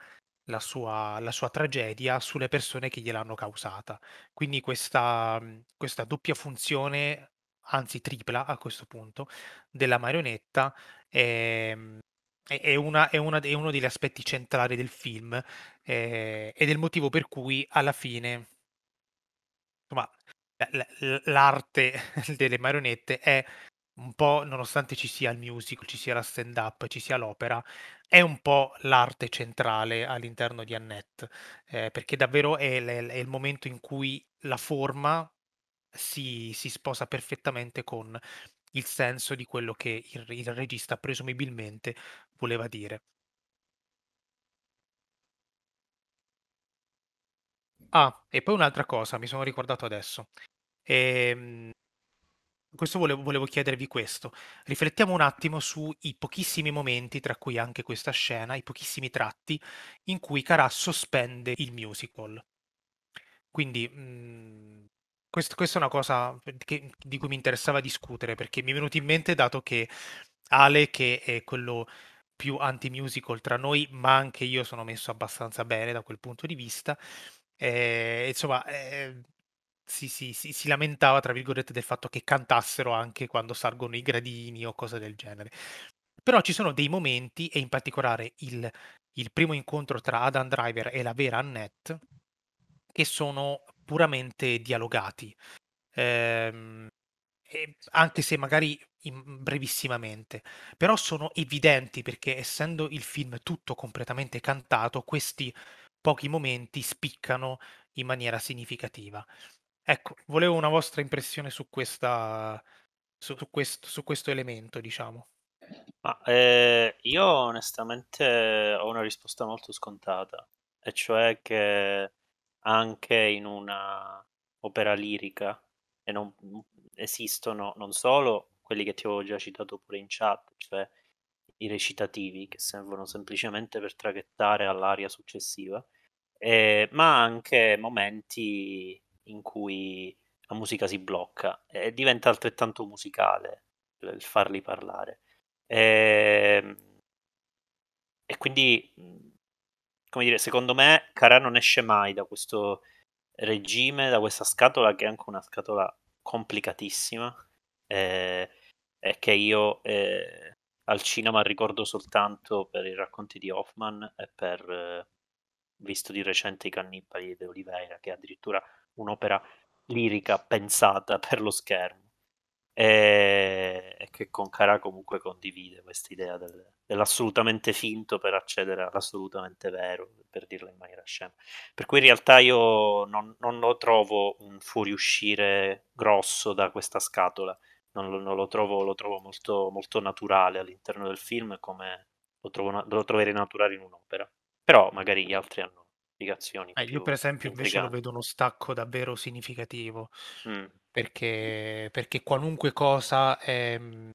B: la sua, la sua, tragedia sulle persone che gliel'hanno causata. Quindi questa, mhmm, questa, doppia funzione, anzi tripla a questo punto, della marionetta è, ehm, è, una, è, una, è, uno degli aspetti centrali del film eh, ed è il motivo per cui alla fine insomma, l'arte delle marionette è un po', nonostante ci sia il musical, ci sia la stand-up, ci sia l'opera, è un po' l'arte centrale all'interno di Annette, eh, perché davvero è, è, il momento in cui la forma si, si sposa perfettamente con il senso di quello che il, il regista presumibilmente voleva dire. Ah, e poi un'altra cosa, mi sono ricordato adesso. Ehm, questo volevo, volevo, chiedervi questo. Riflettiamo un attimo sui pochissimi momenti, tra cui anche questa scena, i pochissimi tratti in cui Carà sospende il musical. Quindi mh, mhmm, questo, questa è una cosa che- di cui mi interessava discutere perché mi è venuto in mente, dato che Ale, che è quello più anti-musical tra noi, ma anche io sono messo abbastanza bene da quel punto di vista, eh, insomma, eh, si, si- si- si lamentava, tra virgolette, del fatto che cantassero anche quando salgono i gradini o cose del genere. Però ci sono dei momenti, e in particolare il, il primo incontro tra Adam Driver e la vera Annette, che sono puramente dialogati, ehm, anche se magari in, brevissimamente, però sono evidenti perché essendo il film tutto completamente cantato, questi pochi momenti spiccano in maniera significativa. Ecco, volevo una vostra impressione su, questa, su, su, questo, su questo elemento, diciamo.
C: Ah, eh, io onestamente ho una risposta molto scontata, e cioè che anche in una opera lirica e non esistono non solo quelli che ti avevo già citato pure in chat, cioè i recitativi che servono semplicemente per traghettare all'aria successiva, eh, ma anche momenti in cui la musica si blocca e diventa altrettanto musicale il farli parlare. E, ehm, e quindi come dire, secondo me Carà non esce mai da questo regime, da questa scatola che è anche una scatola complicatissima eh, e che io eh, al cinema ricordo soltanto per i racconti di Hoffman e per, eh, visto di recente, i cannibali di Oliveira, che è addirittura un'opera lirica pensata per lo schermo e, e che con Cara comunque condivide quest'idea del, dell'assolutamente finto per accedere all'assolutamente vero, per dirla in maniera scema. Per cui in realtà io non, non lo trovo un fuoriuscire grosso da questa scatola, non lo, non lo trovo, lo trovo molto, molto, naturale all'interno del film come lo, trovo, lo troverei naturale in un'opera. Però magari gli altri hanno eh, io per esempio intriganti. invece lo
B: vedo uno stacco davvero significativo. Mm perché, perché qualunque cosa è mhmm,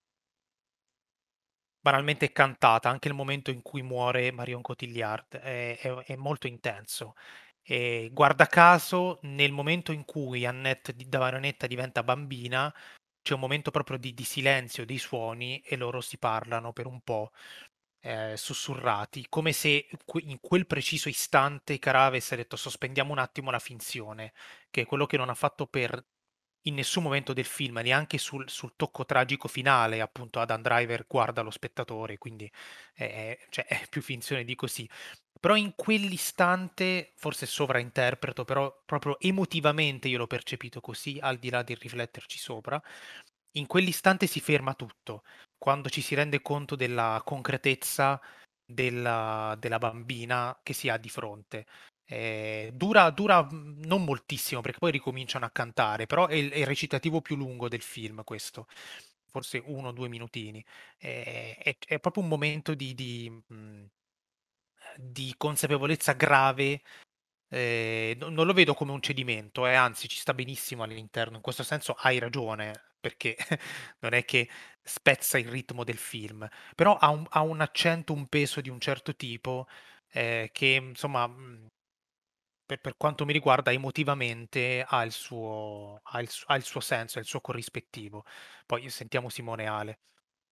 B: banalmente cantata, anche il momento in cui muore Marion Cotillard è, è, è molto intenso. E guarda caso, nel momento in cui Annette da Marionetta diventa bambina, c'è un momento proprio di, di, silenzio dei suoni e loro si parlano per un po' eh, sussurrati, come se in quel preciso istante Cara avesse detto sospendiamo un attimo la finzione, che è quello che non ha fatto per in nessun momento del film, neanche sul, sul tocco tragico finale, appunto Adam Driver guarda lo spettatore, quindi è, cioè, è più finzione di così. Però in quell'istante, forse sovrainterpreto, però proprio emotivamente io l'ho percepito così, al di là di rifletterci sopra, in quell'istante si ferma tutto, quando ci si rende conto della concretezza della, della bambina che si ha di fronte. Eh, dura, dura mm, non moltissimo perché poi ricominciano a cantare, però è il, è il recitativo più lungo del film questo, forse uno o due minutini. Eh, è, è, proprio un momento di, di, mm, di consapevolezza grave. Eh, non lo vedo come un cedimento, eh, anzi ci sta benissimo all'interno. In questo senso hai ragione, perché non è che spezza il ritmo del film, però ha un, ha un accento, un peso di un certo tipo eh, che insomma mm, per, per, quanto mi riguarda, emotivamente ha il, suo, ha, il, ha il suo senso, ha il suo corrispettivo. Poi sentiamo Simone Ale.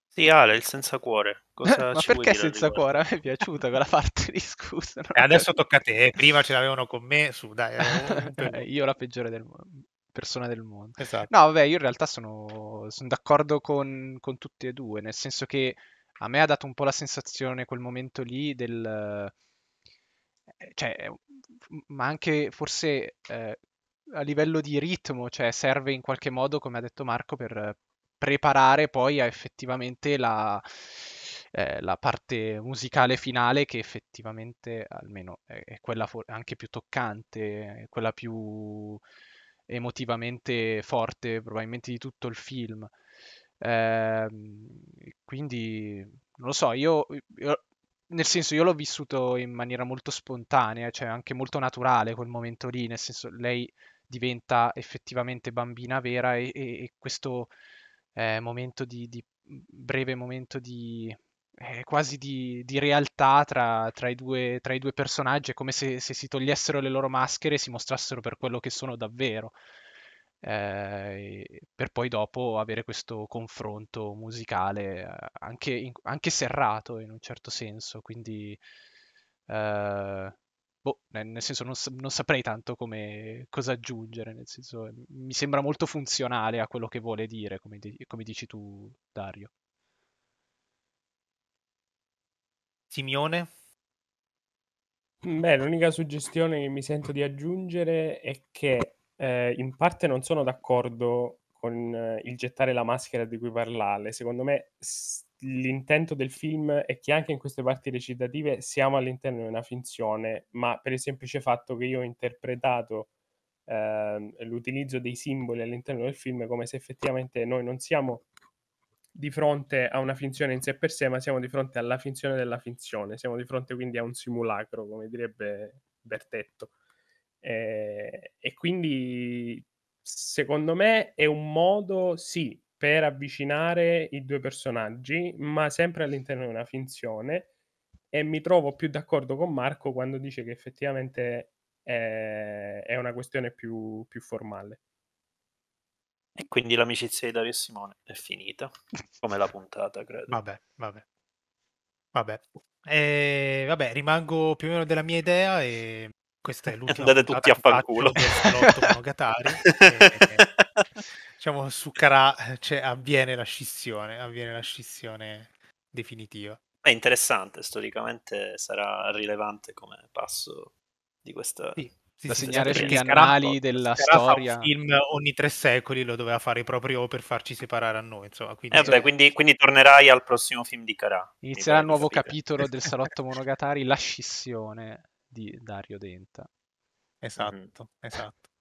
C: Sì, Ale, il senza cuore. Cosa
A: Ma perché senza cuore? A me è piaciuta quella parte di scusa. Eh, adesso
B: tocca a te, prima ce l'avevano con me, su, dai. Eh, io la peggiore del mondo. persona del mondo. Esatto.
A: No, vabbè, io in realtà sono, sono d'accordo con, con tutti e due, nel senso che a me ha dato un po' la sensazione quel momento lì del... Eh, cioè, ma anche forse eh, a livello di ritmo, cioè serve in qualche modo, come ha detto Marco, per preparare poi a effettivamente la, eh, la parte musicale finale che effettivamente almeno è, quella for- anche più toccante, quella più emotivamente forte probabilmente di tutto il film. Eh, quindi non lo so, io, io nel senso io l'ho vissuto in maniera molto spontanea, cioè anche molto naturale quel momento lì, nel senso lei diventa effettivamente bambina vera e, e- e questo eh, momento di, di- breve momento di eh, quasi di, di realtà tra, tra i due, tra i due personaggi, è come se, se si togliessero le loro maschere e si mostrassero per quello che sono davvero eh, per poi dopo avere questo confronto musicale eh, anche, in, anche serrato in un certo senso, quindi eh, boh, nel senso non, non saprei tanto come, cosa aggiungere, nel senso mi sembra molto funzionale a quello che vuole dire, come, di, come dici tu Dario.
B: Simeone?
D: Beh, l'unica suggestione che mi sento di aggiungere è che eh, in parte non sono d'accordo con eh, il gettare la maschera di cui parlare. Secondo me s- l'intento del film è che anche in queste parti recitative siamo all'interno di una finzione, ma per il semplice fatto che io ho interpretato eh, l'utilizzo dei simboli all'interno del film come se effettivamente noi non siamo di fronte a una finzione in sé per sé, ma siamo di fronte alla finzione della finzione, siamo di fronte quindi a un simulacro, come direbbe Bertetto. Eh, e quindi secondo me è un modo, sì, per avvicinare i due personaggi, ma sempre all'interno di una finzione. E mi trovo più d'accordo con Marco quando dice che effettivamente è, eh, è una questione più, più formale. E quindi
C: l'amicizia di Dario e Simone è finita, come la puntata, credo. Vabbè, vabbè.
B: Vabbè. E, eh, vabbè, rimango più o meno della mia idea e questa è l'ultima andate tutti a fanculo Monogatari diciamo su Kara cioè, avviene la scissione avviene la scissione definitiva
C: è interessante storicamente sarà rilevante come passo di questa sì. Sì, da sì, segnare sugli annali della Scarà storia. Un
B: film ogni tre secoli lo doveva fare proprio per farci separare a noi. Insomma, quindi...
A: Eh beh, cioè
C: quindi, quindi tornerai al prossimo film di Carà. Inizierà il nuovo
A: capitolo del Salotto Monogatari, La scissione
C: di Dario Denta.
B: Esatto, mm. esatto.